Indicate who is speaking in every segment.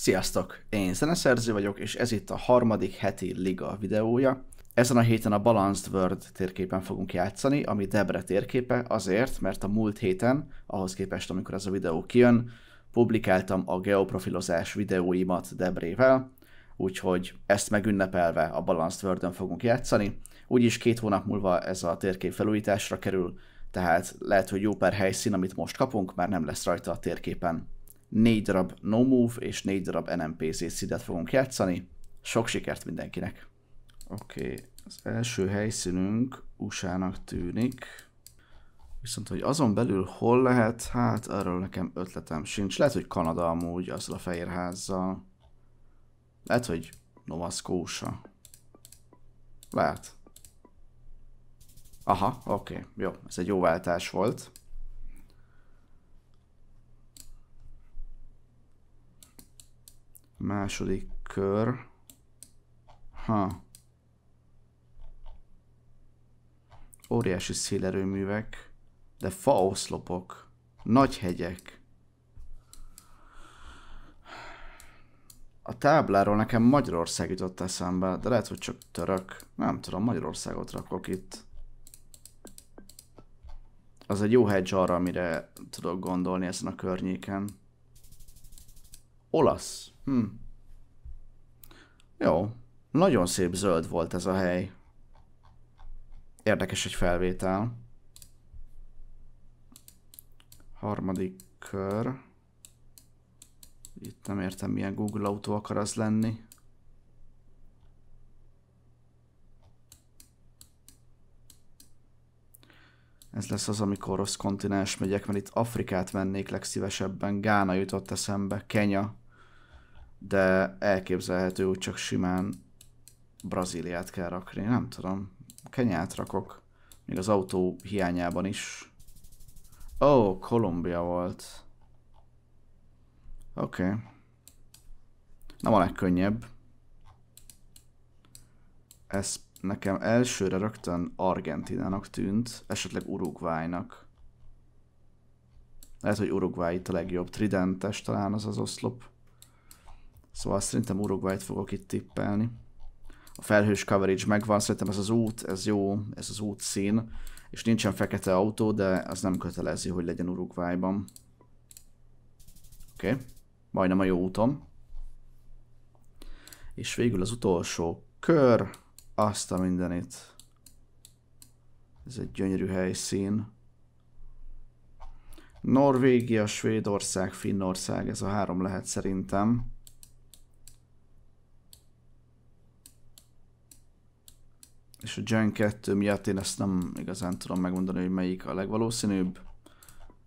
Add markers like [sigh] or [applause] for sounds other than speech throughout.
Speaker 1: Sziasztok! Én zeneszerző vagyok, és ez itt a harmadik heti Liga videója. Ezen a héten a Balanced World térképen fogunk játszani, ami Debre térképe, azért, mert a múlt héten, ahhoz képest, amikor ez a videó kijön, publikáltam a geoprofilozás videóimat Debrével, úgyhogy ezt megünnepelve a Balanced world fogunk játszani. Úgyis két hónap múlva ez a térkép felújításra kerül, tehát lehet, hogy jó per helyszín, amit most kapunk, már nem lesz rajta a térképen. 4 darab No Move és 4 darab NMPC szidet fogunk játszani. Sok sikert mindenkinek! Oké, okay. az első helyszínünk USA-nak tűnik. Viszont, hogy azon belül hol lehet, hát arról nekem ötletem sincs. Lehet, hogy Kanada amúgy, azzal a fehérházzal. Lehet, hogy Nova Scotia. Lehet. Aha, oké, okay. jó, ez egy jó váltás volt. Második kör. Ha. Óriási szélerőművek, de faoszlopok, nagy hegyek. A tábláról nekem Magyarország jutott eszembe, de lehet, hogy csak török. Nem tudom, Magyarországot rakok itt. Az egy jó hedge arra, amire tudok gondolni ezen a környéken. Olasz. Hm. Jó. Nagyon szép zöld volt ez a hely. Érdekes egy felvétel. Harmadik kör. Itt nem értem, milyen Google autó akar az lenni. Ez lesz az, amikor rossz kontinens megyek, mert itt Afrikát vennék legszívesebben. Gána jutott eszembe, Kenya de elképzelhető, hogy csak simán Brazíliát kell rakni, nem tudom. Kenyát rakok, még az autó hiányában is. Ó, oh, Kolumbia volt. Oké. Okay. Nem a legkönnyebb. Ez nekem elsőre rögtön Argentinának tűnt, esetleg Uruguaynak. Lehet, hogy Uruguay itt a legjobb. Tridentes talán az az oszlop. Szóval szerintem Uruguayt fogok itt tippelni. A felhős coverage megvan, szerintem ez az út, ez jó, ez az út szín, és nincsen fekete autó, de az nem kötelező, hogy legyen Uruguayban. Oké, okay. majdnem a jó úton. És végül az utolsó kör, azt a mindenit. Ez egy gyönyörű helyszín. Norvégia, Svédország, Finnország, ez a három lehet szerintem. és a Gen 2 miatt én ezt nem igazán tudom megmondani, hogy melyik a legvalószínűbb,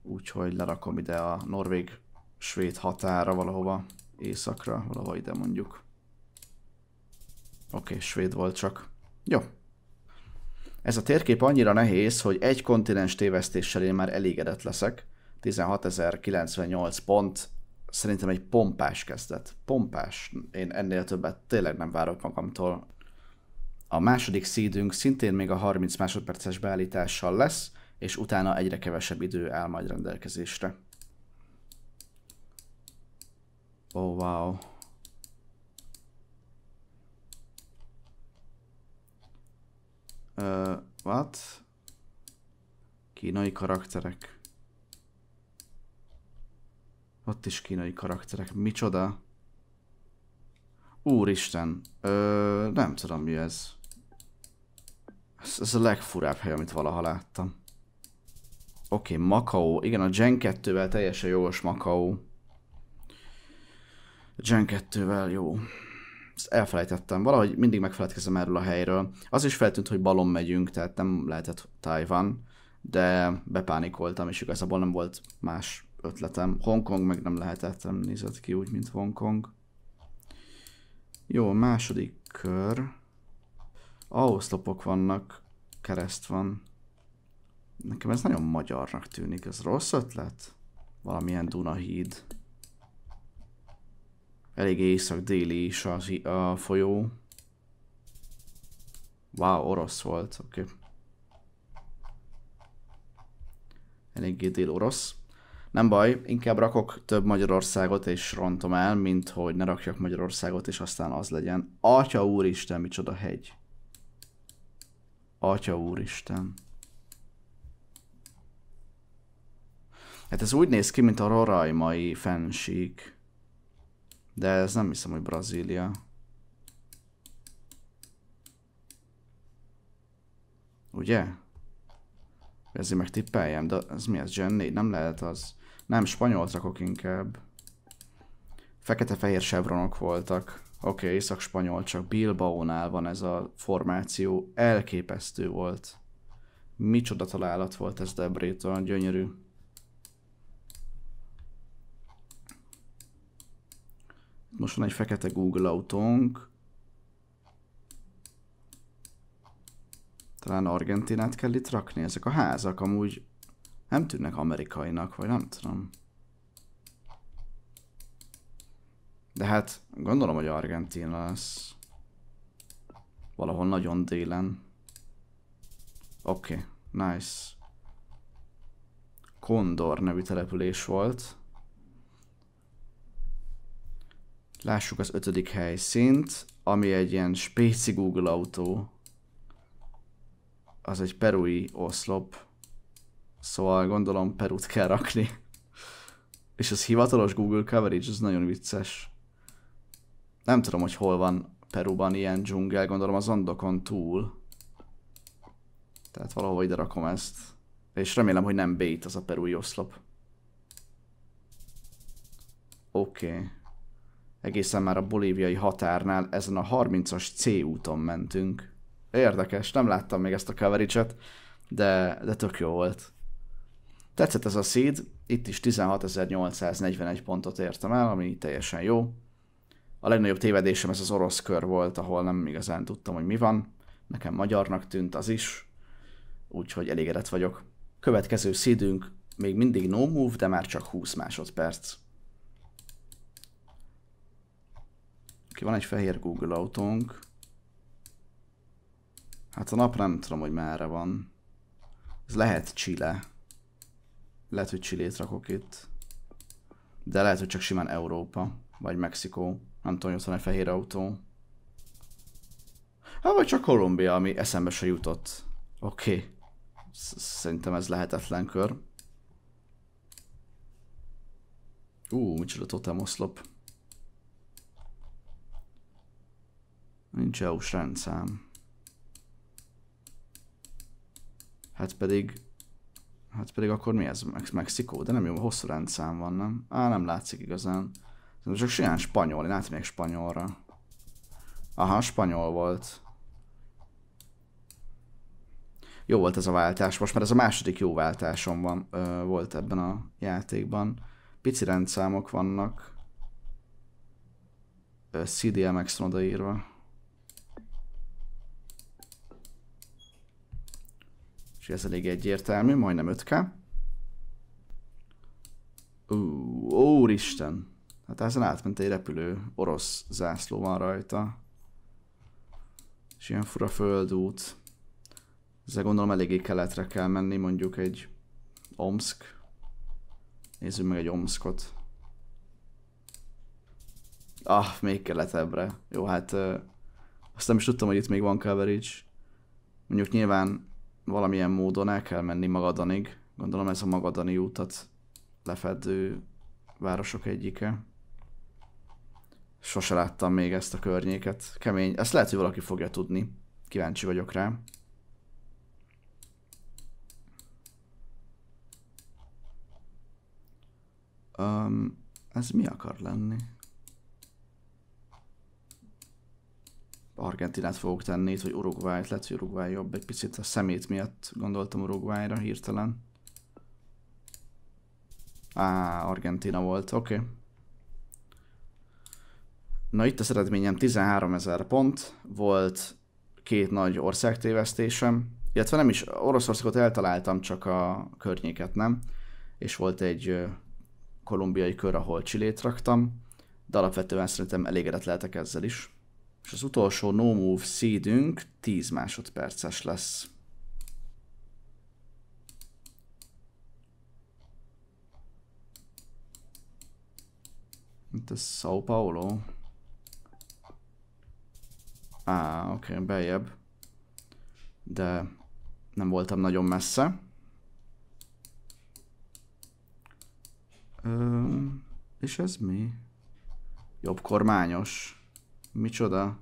Speaker 1: úgyhogy lerakom ide a norvég-svéd határa valahova északra, valahova ide mondjuk. Oké, okay, svéd volt csak. Jó. Ez a térkép annyira nehéz, hogy egy kontinens tévesztéssel én már elégedett leszek. 16.098 pont, szerintem egy pompás kezdet. Pompás. Én ennél többet tényleg nem várok magamtól. A második szídünk szintén még a 30 másodperces beállítással lesz, és utána egyre kevesebb idő áll majd rendelkezésre. Oh wow. uh, what? Kínai karakterek. Ott is kínai karakterek. Micsoda? Úristen. Ö, uh, nem tudom mi ez. Ez, ez a legfurább hely, amit valaha láttam. Oké, okay, Makao. Igen, a Gen 2-vel teljesen jogos Makao. Gen 2-vel jó. Ezt elfelejtettem. Valahogy mindig megfeledkezem erről a helyről. Az is feltűnt, hogy balon megyünk, tehát nem lehetett Taiwan, de bepánikoltam, és igazából nem volt más ötletem. Hongkong meg nem lehetett, nem nézett ki úgy, mint Hongkong. Jó, második kör. Ahoszlopok vannak, kereszt van. Nekem ez nagyon magyarnak tűnik, ez rossz ötlet? Valamilyen Dunahíd. Elég észak-déli is az, a folyó. Wow, orosz volt, oké. Okay. Eléggé dél-orosz. Nem baj, inkább rakok több Magyarországot és rontom el, mint hogy ne rakjak Magyarországot és aztán az legyen. Atya úristen, micsoda hegy. Atya úristen. Hát ez úgy néz ki, mint a roraimai fensík. De ez nem hiszem, hogy Brazília. Ugye? Ezért meg tippeljem, de ez mi ez, Jenny? Nem lehet az. Nem, spanyol rakok inkább. Fekete-fehér sevronok voltak. Oké, okay, észak-spanyol, csak Bilbaónál van ez a formáció. Elképesztő volt. Micsoda találat volt ez Debréton, gyönyörű. Most van egy fekete Google autónk. Talán Argentinát kell itt rakni. Ezek a házak amúgy nem tűnnek amerikainak, vagy nem tudom. De hát gondolom, hogy Argentina lesz. Valahol nagyon délen. Oké, okay, nice. Kondor nevű település volt. Lássuk az ötödik helyszínt, ami egy ilyen spéci Google autó. Az egy perui oszlop. Szóval gondolom Perut kell rakni. És az hivatalos Google coverage, az nagyon vicces. Nem tudom, hogy hol van Peruban ilyen dzsungel, gondolom az andokon túl. Tehát valahol ide rakom ezt. És remélem, hogy nem bait az a perui oszlop. Oké. Okay. Egészen már a bolíviai határnál ezen a 30-as C úton mentünk. Érdekes, nem láttam még ezt a coverage de, de tök jó volt. Tetszett ez a seed, itt is 16.841 pontot értem el, ami teljesen jó a legnagyobb tévedésem ez az orosz kör volt, ahol nem igazán tudtam, hogy mi van. Nekem magyarnak tűnt az is, úgyhogy elégedett vagyok. Következő szídünk még mindig no move, de már csak 20 másodperc. Ki van egy fehér Google autónk. Hát a nap nem tudom, hogy merre van. Ez lehet Chile. Lehet, hogy Chile-t rakok itt. De lehet, hogy csak simán Európa, vagy Mexikó. Nem tudom, hogy van egy fehér autó. Hát vagy csak Kolumbia, ami eszembe se jutott. Oké. Okay. Szerintem ez lehetetlen kör. Ú, uh, micsoda oszlop. Nincs EU-s rendszám. Hát pedig... Hát pedig akkor mi ez? Mexikó? De nem jó, hosszú rendszám van, nem? Á, nem látszik igazán. Szerintem csak simán spanyol, én átmegyek spanyolra. Aha, spanyol volt. Jó volt ez a váltás, most már ez a második jó váltásom van, ö, volt ebben a játékban. Pici rendszámok vannak. Ö, CDMX van odaírva. És ez elég egyértelmű, majdnem 5K. Ú, úristen! Hát ezen átment egy repülő, orosz zászló van rajta. És ilyen fura földút. Ezzel gondolom eléggé keletre kell menni, mondjuk egy Omsk. Nézzük meg egy Omskot. Ah, még keletebbre. Jó, hát azt nem is tudtam, hogy itt még van coverage. Mondjuk nyilván valamilyen módon el kell menni Magadanig. Gondolom ez a Magadani útat lefedő városok egyike. Sose láttam még ezt a környéket. Kemény. Ezt lehet, hogy valaki fogja tudni. Kíváncsi vagyok rá. Um, ez mi akar lenni? Argentinát fogok tenni itt, vagy Uruguayt, lehet, hogy Uruguay jobb egy picit a szemét miatt gondoltam Uruguayra hirtelen. Á, Argentina volt, oké. Okay. Na itt az eredményem 13 ezer pont, volt két nagy országtévesztésem, illetve nem is, Oroszországot eltaláltam, csak a környéket nem, és volt egy kolumbiai kör, ahol csilét raktam, de alapvetően szerintem elégedett lehetek ezzel is. És az utolsó no move seedünk 10 másodperces lesz. Itt a São Paulo. Á, oké, okay, beljebb. De nem voltam nagyon messze. Ö, és ez mi? Jobb kormányos. Micsoda?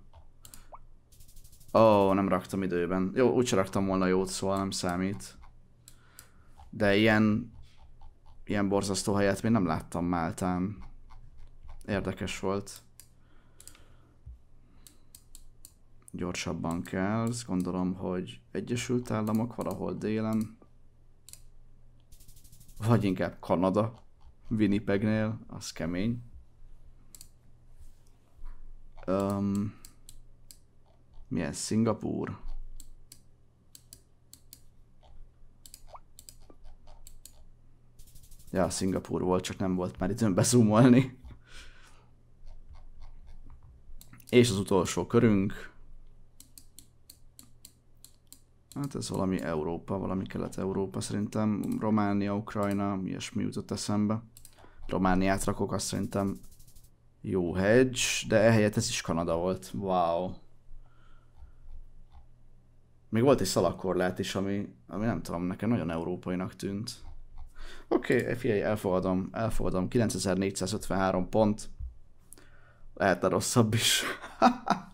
Speaker 1: Ó, oh, nem raktam időben. Jó, úgyse raktam volna jót, szóval nem számít. De ilyen... Ilyen borzasztó helyet még nem láttam Máltán. Érdekes volt. gyorsabban kell. Azt gondolom, hogy Egyesült Államok valahol délen, vagy inkább Kanada, Winnipegnél, az kemény. Um, milyen Szingapúr? Ja, Szingapúr volt, csak nem volt már időm bezúmolni. És az utolsó körünk, Hát ez valami Európa, valami Kelet-Európa szerintem. Románia, Ukrajna, ilyesmi jutott eszembe. Romániát rakok, azt szerintem jó hedge, de ehelyett ez is Kanada volt. Wow. Még volt egy szalakorlát is, ami, ami nem tudom, nekem nagyon európainak tűnt. Oké, okay, figyelj, elfogadom, elfogadom. 9453 pont. Lehetne rosszabb is. [laughs]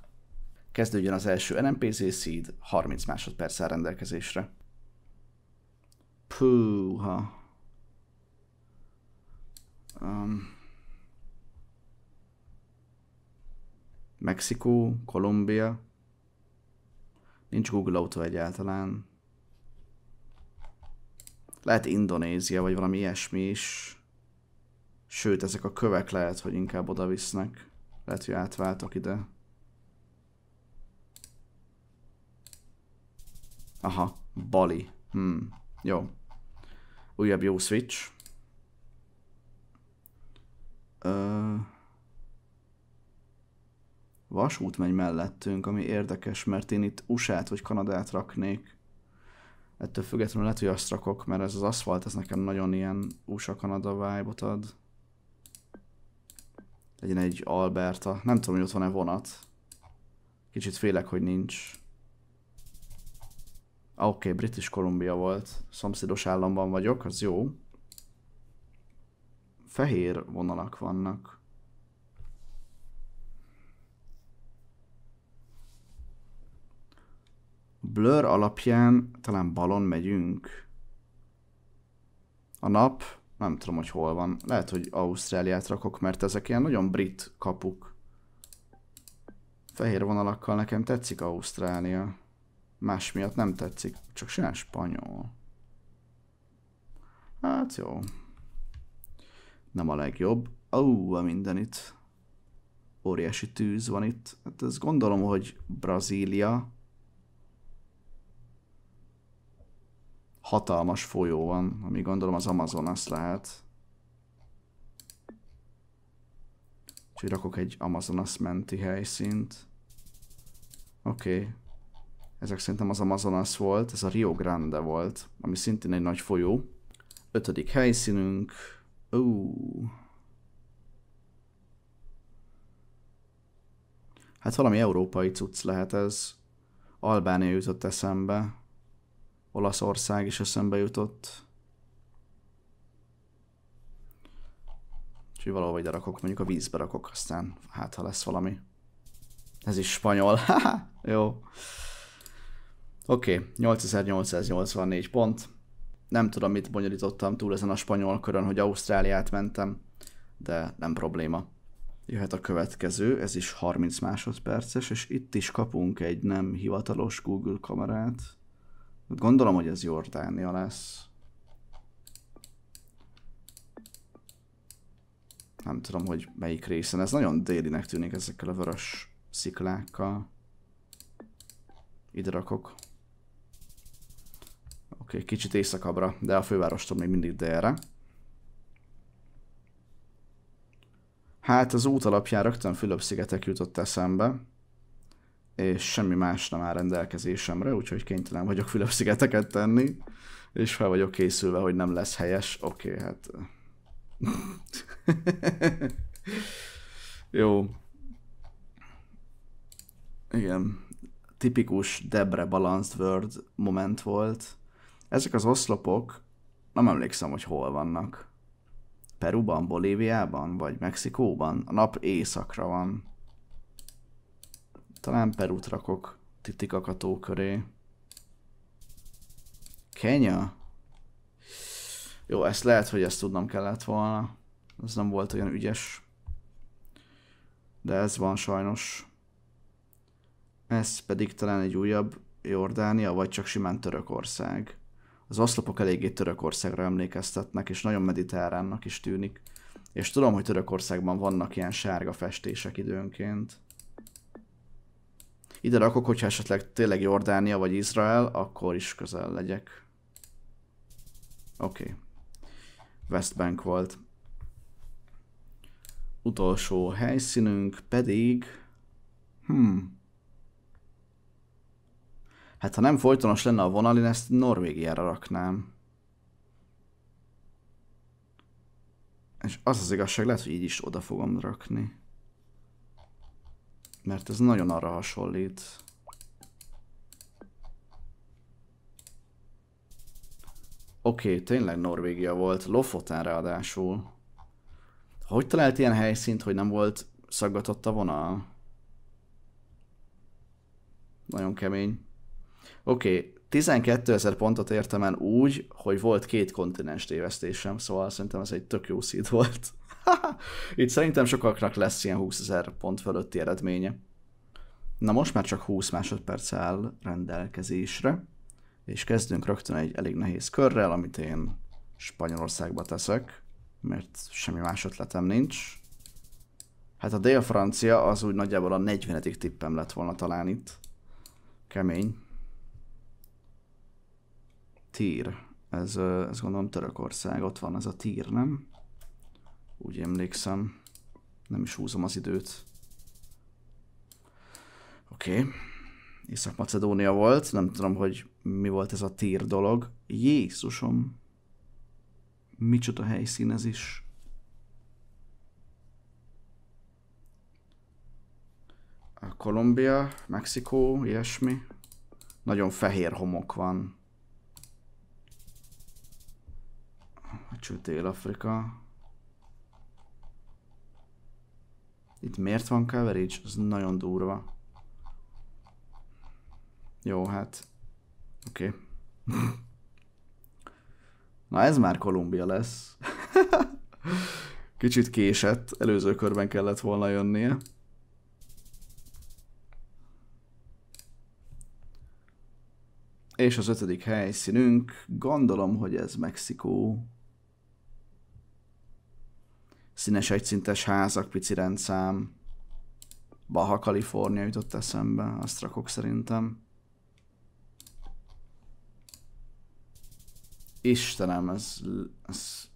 Speaker 1: Kezdődjön az első NMPC seed, 30 másodperc rendelkezésre. Púha. Um, Mexikó, Kolumbia. Nincs Google auto egyáltalán. Lehet Indonézia, vagy valami ilyesmi is. Sőt, ezek a kövek lehet, hogy inkább oda visznek. Lehet, hogy átváltok ide. Aha, Bali. Hmm. Jó. Újabb jó switch. Ö... Vasút megy mellettünk, ami érdekes, mert én itt USA-t vagy Kanadát raknék. Ettől függetlenül lehet, hogy azt rakok, mert ez az aszfalt, ez nekem nagyon ilyen USA-Kanada vibe ad. Legyen egy Alberta. Nem tudom, hogy ott van-e vonat. Kicsit félek, hogy nincs. Oké, okay, British Columbia volt. Szomszédos államban vagyok, az jó. Fehér vonalak vannak. Blur alapján talán balon megyünk. A nap, nem tudom, hogy hol van. Lehet, hogy Ausztráliát rakok, mert ezek ilyen nagyon brit kapuk. Fehér vonalakkal nekem tetszik Ausztrália. Más miatt nem tetszik, csak sem spanyol. Hát jó. Nem a legjobb. Ó, a minden itt. Óriási tűz van itt. Hát ezt gondolom, hogy Brazília. Hatalmas folyó van, ami gondolom az Amazonas lehet. Úgyhogy rakok egy Amazonas menti helyszínt. Oké. Okay ezek szerintem az Amazonas volt, ez a Rio Grande volt, ami szintén egy nagy folyó. Ötödik helyszínünk. Ó. Hát valami európai cucc lehet ez. Albánia jutott eszembe. Olaszország is eszembe jutott. Úgyhogy valahol ide rakok, mondjuk a vízbe rakok, aztán hát ha lesz valami. Ez is spanyol, [laughs] jó. Oké, okay, 8884 pont. Nem tudom, mit bonyolítottam túl ezen a spanyol körön, hogy Ausztráliát mentem, de nem probléma. Jöhet a következő, ez is 30 másodperces, és itt is kapunk egy nem hivatalos Google kamerát. Gondolom, hogy ez Jordánia lesz. Nem tudom, hogy melyik részen. Ez nagyon délinek tűnik ezekkel a vörös sziklákkal. Ide rakok. Oké, okay, kicsit éjszakabbra, de a fővárostól még mindig délre. Hát az út alapján rögtön Fülöp-szigetek jutott eszembe, és semmi más nem áll rendelkezésemre, úgyhogy kénytelen vagyok Fülöp-szigeteket tenni, és fel vagyok készülve, hogy nem lesz helyes. Oké, okay, hát... [laughs] Jó. Igen. Tipikus Debre Balanced World moment volt. Ezek az oszlopok, nem emlékszem, hogy hol vannak. Peruban, Bolíviában, vagy Mexikóban? A nap éjszakra van. Talán Perut rakok titikakató köré. Kenya? Jó, ezt lehet, hogy ezt tudnom kellett volna. Ez nem volt olyan ügyes. De ez van sajnos. Ez pedig talán egy újabb Jordánia, vagy csak simán Törökország az oszlopok eléggé Törökországra emlékeztetnek, és nagyon mediterránnak is tűnik. És tudom, hogy Törökországban vannak ilyen sárga festések időnként. Ide rakok, hogyha esetleg tényleg Jordánia vagy Izrael, akkor is közel legyek. Oké. Okay. West Bank volt. Utolsó helyszínünk pedig... Hmm. Hát ha nem folytonos lenne a vonal, én ezt Norvégiára raknám. És az az igazság, lehet, hogy így is oda fogom rakni. Mert ez nagyon arra hasonlít. Oké, okay, tényleg Norvégia volt, Lofoten ráadásul. Hogy talált ilyen helyszínt, hogy nem volt szaggatott a vonal? Nagyon kemény. Oké, okay, 12 ezer pontot értem el úgy, hogy volt két kontinens tévesztésem, szóval szerintem ez egy tök jó szíd volt. [laughs] Itt szerintem sokaknak lesz ilyen 20 ezer pont fölötti eredménye. Na most már csak 20 másodperc áll rendelkezésre, és kezdünk rögtön egy elég nehéz körrel, amit én Spanyolországba teszek, mert semmi más ötletem nincs. Hát a dél-francia az úgy nagyjából a 40. tippem lett volna talán itt. Kemény. Tír. Ez, ez gondolom Törökország, ott van ez a Tír, nem? Úgy emlékszem. Nem is húzom az időt. Oké. Okay. Észak-Macedónia volt, nem tudom, hogy mi volt ez a Tír dolog. Jézusom! Micsoda helyszín ez is. Kolumbia, Mexikó, ilyesmi. Nagyon fehér homok van. Lépcső afrika Itt miért van coverage? Az nagyon durva. Jó, hát... Oké. Okay. [laughs] Na ez már Kolumbia lesz. [laughs] Kicsit késett, előző körben kellett volna jönnie. És az ötödik helyszínünk, gondolom, hogy ez Mexikó színes egyszintes házak, pici rendszám. Baha, Kalifornia jutott eszembe, azt rakok szerintem. Istenem, ez, ez,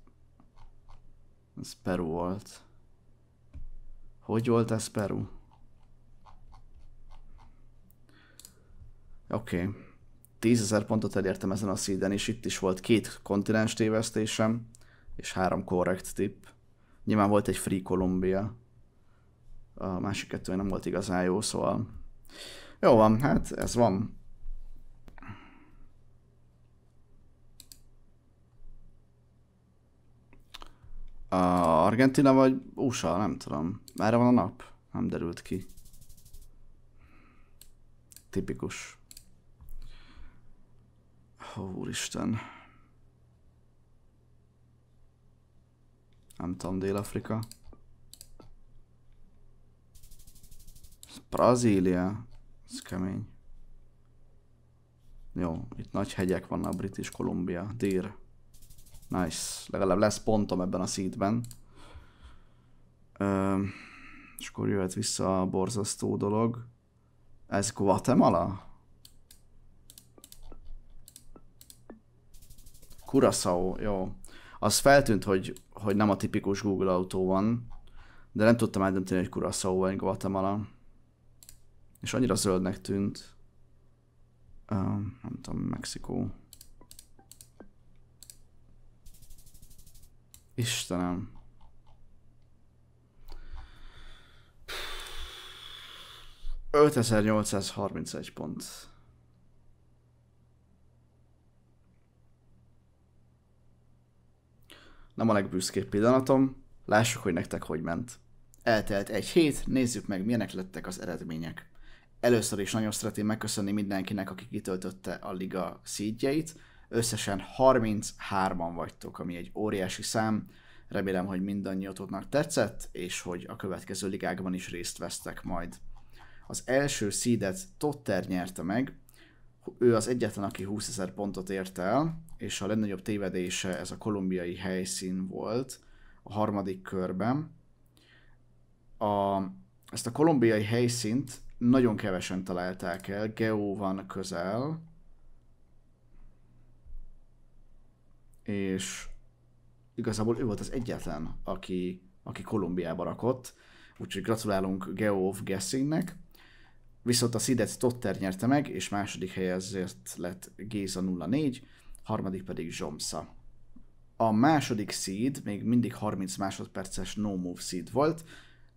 Speaker 1: ez Peru volt. Hogy volt ez Peru? Oké. Okay. Tízezer pontot elértem ezen a szíden, és itt is volt két kontinens tévesztésem, és három korrekt tipp. Nyilván volt egy Free Columbia. A másik kettő nem volt igazán jó, szóval... Jó van, hát ez van. A Argentina vagy USA, nem tudom. Merre van a nap? Nem derült ki. Tipikus. Ó, úristen. Nem tudom, Dél-Afrika. Brazília. Ez kemény. Jó, itt nagy hegyek vannak, British Columbia, Dír. Nice, legalább lesz pontom ebben a szítben. és akkor jöhet vissza a borzasztó dolog. Ez Guatemala? Curaçao, jó. Az feltűnt, hogy hogy nem a tipikus Google autó van, de nem tudtam eldönteni, hogy Curaçao vagy Guatemala. És annyira zöldnek tűnt. Uh, nem tudom, Mexikó. Istenem. Pff, 5831 pont. nem a legbüszkébb pillanatom, lássuk, hogy nektek hogy ment. Eltelt egy hét, nézzük meg, milyenek lettek az eredmények. Először is nagyon szeretném megköszönni mindenkinek, aki kitöltötte a liga szídjeit. Összesen 33-an vagytok, ami egy óriási szám. Remélem, hogy mindannyiatoknak tetszett, és hogy a következő ligákban is részt vesztek majd. Az első szídet Totter nyerte meg, ő az egyetlen, aki 20 ezer pontot ért el, és a legnagyobb tévedése ez a kolumbiai helyszín volt a harmadik körben. A, ezt a kolumbiai helyszínt nagyon kevesen találták el, Geo van közel, és igazából ő volt az egyetlen, aki, aki Kolumbiába rakott, úgyhogy gratulálunk of Guessingnek. Viszont a Sidec Totter nyerte meg, és második helye ezért lett Géza 04, harmadik pedig Zsomsza. A második seed még mindig 30 másodperces no move seed volt.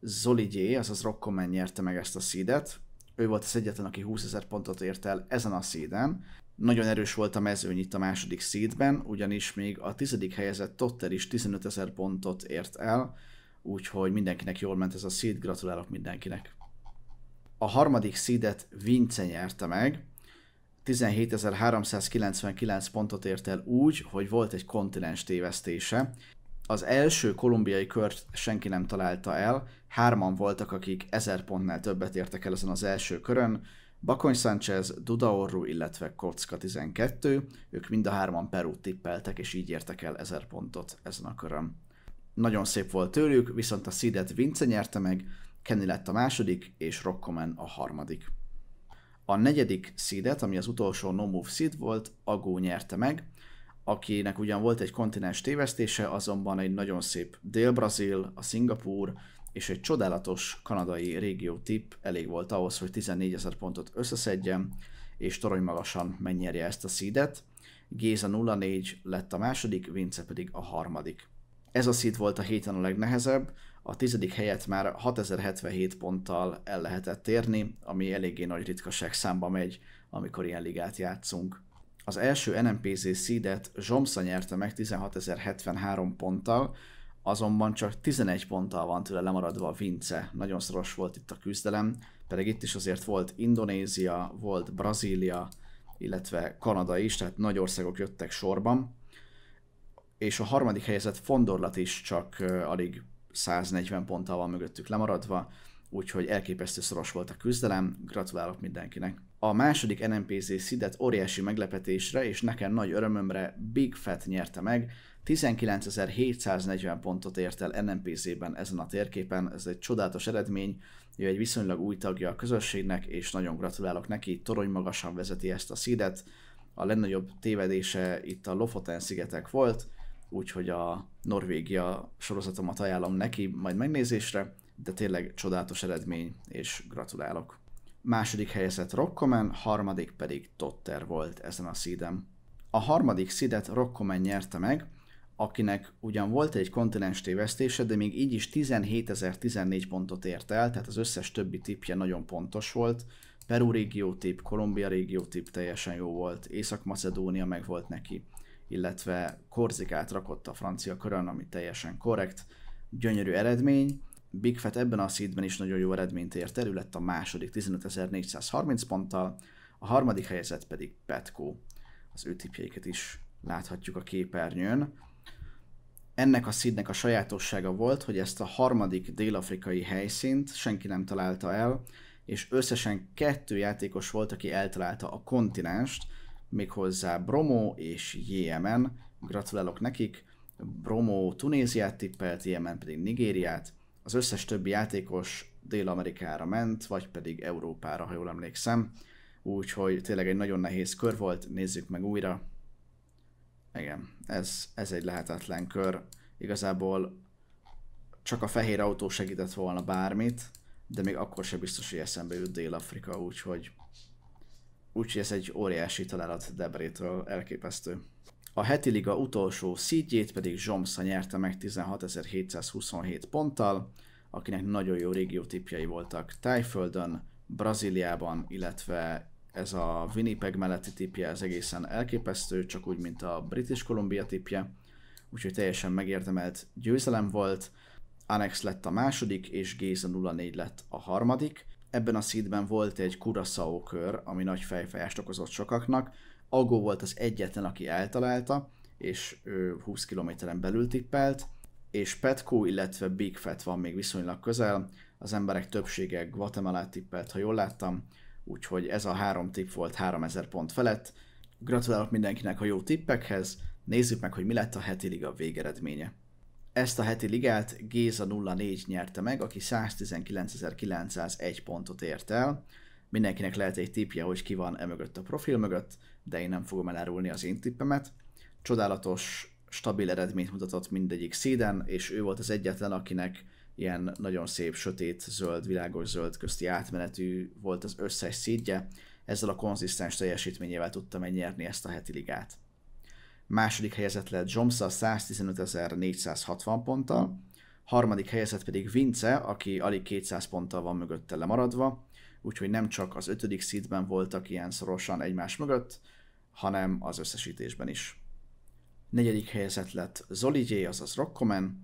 Speaker 1: Zoli G, azaz Rockoman nyerte meg ezt a seedet. Ő volt az egyetlen, aki 20 ezer pontot ért el ezen a seeden. Nagyon erős volt a mezőny itt a második szídben, ugyanis még a tizedik helyezett Totter is 15 ezer pontot ért el, úgyhogy mindenkinek jól ment ez a szíd, gratulálok mindenkinek! A harmadik szídet Vince nyerte meg, 17.399 pontot ért el úgy, hogy volt egy kontinens tévesztése. Az első kolumbiai kört senki nem találta el, hárman voltak, akik 1000 pontnál többet értek el ezen az első körön, Bakony Sánchez, Dudaorru, illetve Kocka 12, ők mind a hárman Perú tippeltek, és így értek el 1000 pontot ezen a körön. Nagyon szép volt tőlük, viszont a szídet Vince nyerte meg, Kenny lett a második, és Rockoman a harmadik. A negyedik szídet, ami az utolsó No Move seed volt, Agó nyerte meg, akinek ugyan volt egy kontinens tévesztése, azonban egy nagyon szép Dél-Brazil, a Szingapúr és egy csodálatos kanadai régió tip elég volt ahhoz, hogy 14 ezer pontot összeszedjen, és torony magasan megnyerje ezt a szídet. Géza 04 lett a második, Vince pedig a harmadik. Ez a szíd volt a héten a legnehezebb, a tizedik helyet már 6077 ponttal el lehetett érni, ami eléggé nagy ritkaság számba megy, amikor ilyen ligát játszunk. Az első NMPZ seedet Zsomsza nyerte meg 16073 ponttal, azonban csak 11 ponttal van tőle lemaradva a Vince. Nagyon szoros volt itt a küzdelem, pedig itt is azért volt Indonézia, volt Brazília, illetve Kanada is, tehát nagy országok jöttek sorban. És a harmadik helyzet Fondorlat is csak alig 140 ponttal van mögöttük lemaradva, úgyhogy elképesztő szoros volt a küzdelem, gratulálok mindenkinek. A második NMPZ szidet óriási meglepetésre és nekem nagy örömömre Big Fat nyerte meg, 19.740 pontot ért el NMPZ-ben ezen a térképen, ez egy csodálatos eredmény, ő egy viszonylag új tagja a közösségnek, és nagyon gratulálok neki, torony magasan vezeti ezt a szidet, a legnagyobb tévedése itt a Lofoten szigetek volt, úgyhogy a Norvégia sorozatomat ajánlom neki, majd megnézésre, de tényleg csodálatos eredmény, és gratulálok. Második helyezett Rockcomen, harmadik pedig Totter volt ezen a szídem. A harmadik szidet Rockcomen nyerte meg, akinek ugyan volt egy kontinens tévesztése, de még így is 17.014 pontot ért el, tehát az összes többi tipje nagyon pontos volt. Peru régió tip, Kolumbia régió tip teljesen jó volt, Észak-Macedónia meg volt neki illetve Korzikát rakott a francia körön, ami teljesen korrekt, gyönyörű eredmény. Big Fat ebben a szídben is nagyon jó eredményt ért el, lett a második 15.430 ponttal, a harmadik helyezett pedig Petko. Az ő tipjeiket is láthatjuk a képernyőn. Ennek a szídnek a sajátossága volt, hogy ezt a harmadik dél-afrikai helyszínt senki nem találta el, és összesen kettő játékos volt, aki eltalálta a kontinenst, méghozzá Bromo és JMN. Gratulálok nekik. Bromo Tunéziát tippelt, JMN pedig Nigériát. Az összes többi játékos Dél-Amerikára ment, vagy pedig Európára, ha jól emlékszem. Úgyhogy tényleg egy nagyon nehéz kör volt, nézzük meg újra. Igen, ez, ez egy lehetetlen kör. Igazából csak a fehér autó segített volna bármit, de még akkor sem biztos, hogy eszembe jut Dél-Afrika, úgyhogy Úgyhogy ez egy óriási találat Debrétől, elképesztő. A heti liga utolsó szítjét pedig Zsomsza nyerte meg 16.727 ponttal, akinek nagyon jó régió tipjei voltak Tájföldön, Brazíliában, illetve ez a Winnipeg melletti tipje, az egészen elképesztő, csak úgy, mint a British Columbia tipje, úgyhogy teljesen megérdemelt győzelem volt, Anex lett a második, és Géza 04 lett a harmadik, ebben a szídben volt egy Curaçao kör, ami nagy fejfájást okozott sokaknak. Agó volt az egyetlen, aki eltalálta, és ő 20 kilométeren belül tippelt, és Petko, illetve Big Fat van még viszonylag közel, az emberek többsége Guatemala tippelt, ha jól láttam, úgyhogy ez a három tipp volt 3000 pont felett. Gratulálok mindenkinek a jó tippekhez, nézzük meg, hogy mi lett a heti liga végeredménye. Ezt a heti ligát Géza 04 nyerte meg, aki 119.901 pontot ért el. Mindenkinek lehet egy tippje, hogy ki van e mögött a profil mögött, de én nem fogom elárulni az én tippemet. Csodálatos, stabil eredményt mutatott mindegyik szíden, és ő volt az egyetlen, akinek ilyen nagyon szép sötét, zöld, világos zöld közti átmenetű volt az összes szídje. Ezzel a konzisztens teljesítményével tudta megnyerni ezt a heti ligát második helyezett lett Jomsa 115.460 ponttal, harmadik helyezett pedig Vince, aki alig 200 ponttal van mögötte lemaradva, úgyhogy nem csak az ötödik szídben voltak ilyen szorosan egymás mögött, hanem az összesítésben is. Negyedik helyezett lett Zolijé, azaz Rockkomen,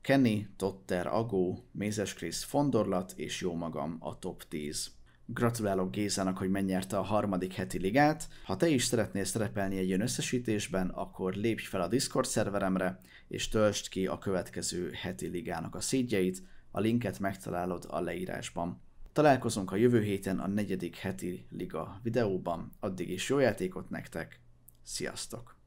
Speaker 1: Kenny, Totter, Agó, Mézes Krisz, Fondorlat és jó magam a top 10. Gratulálok Gézának, hogy megnyerte a harmadik heti ligát. Ha te is szeretnél szerepelni egy ilyen összesítésben, akkor lépj fel a Discord szerveremre, és töltsd ki a következő heti ligának a szídjeit. A linket megtalálod a leírásban. Találkozunk a jövő héten a negyedik heti liga videóban. Addig is jó játékot nektek, sziasztok!